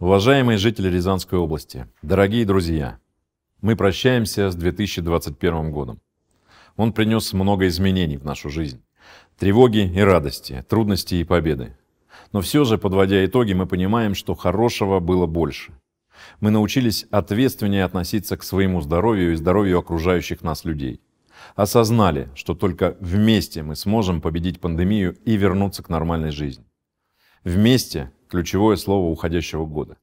Уважаемые жители Рязанской области, дорогие друзья, мы прощаемся с 2021 годом. Он принес много изменений в нашу жизнь. Тревоги и радости, трудности и победы. Но все же, подводя итоги, мы понимаем, что хорошего было больше. Мы научились ответственнее относиться к своему здоровью и здоровью окружающих нас людей. Осознали, что только вместе мы сможем победить пандемию и вернуться к нормальной жизни. Вместе ключевое слово уходящего года.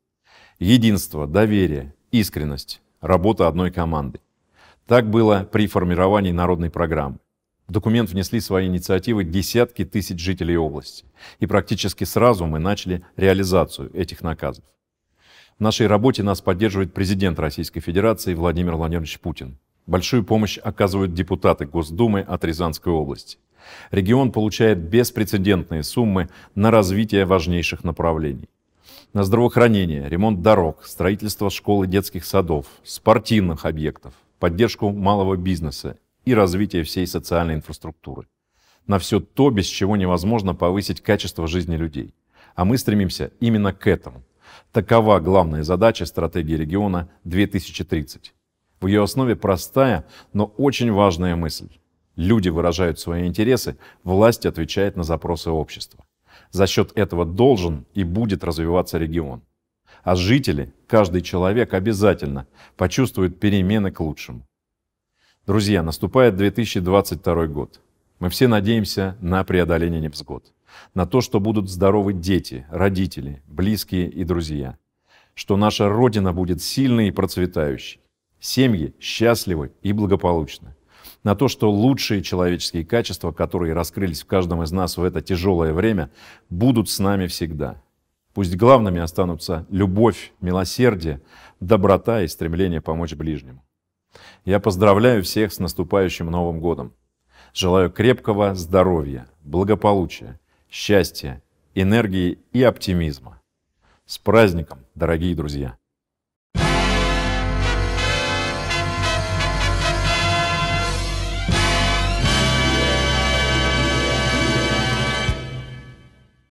Единство, доверие, искренность, работа одной команды. Так было при формировании народной программы. В документ внесли свои инициативы десятки тысяч жителей области. И практически сразу мы начали реализацию этих наказов. В нашей работе нас поддерживает президент Российской Федерации Владимир Владимирович Путин. Большую помощь оказывают депутаты Госдумы от Рязанской области. Регион получает беспрецедентные суммы на развитие важнейших направлений. На здравоохранение, ремонт дорог, строительство школ и детских садов, спортивных объектов, поддержку малого бизнеса и развитие всей социальной инфраструктуры. На все то, без чего невозможно повысить качество жизни людей. А мы стремимся именно к этому. Такова главная задача стратегии региона 2030. В ее основе простая, но очень важная мысль. Люди выражают свои интересы, власть отвечает на запросы общества. За счет этого должен и будет развиваться регион. А жители, каждый человек обязательно почувствует перемены к лучшему. Друзья, наступает 2022 год. Мы все надеемся на преодоление невзгод, на то, что будут здоровы дети, родители, близкие и друзья, что наша Родина будет сильной и процветающей, семьи счастливы и благополучны на то, что лучшие человеческие качества, которые раскрылись в каждом из нас в это тяжелое время, будут с нами всегда. Пусть главными останутся любовь, милосердие, доброта и стремление помочь ближнему. Я поздравляю всех с наступающим Новым годом. Желаю крепкого здоровья, благополучия, счастья, энергии и оптимизма. С праздником, дорогие друзья!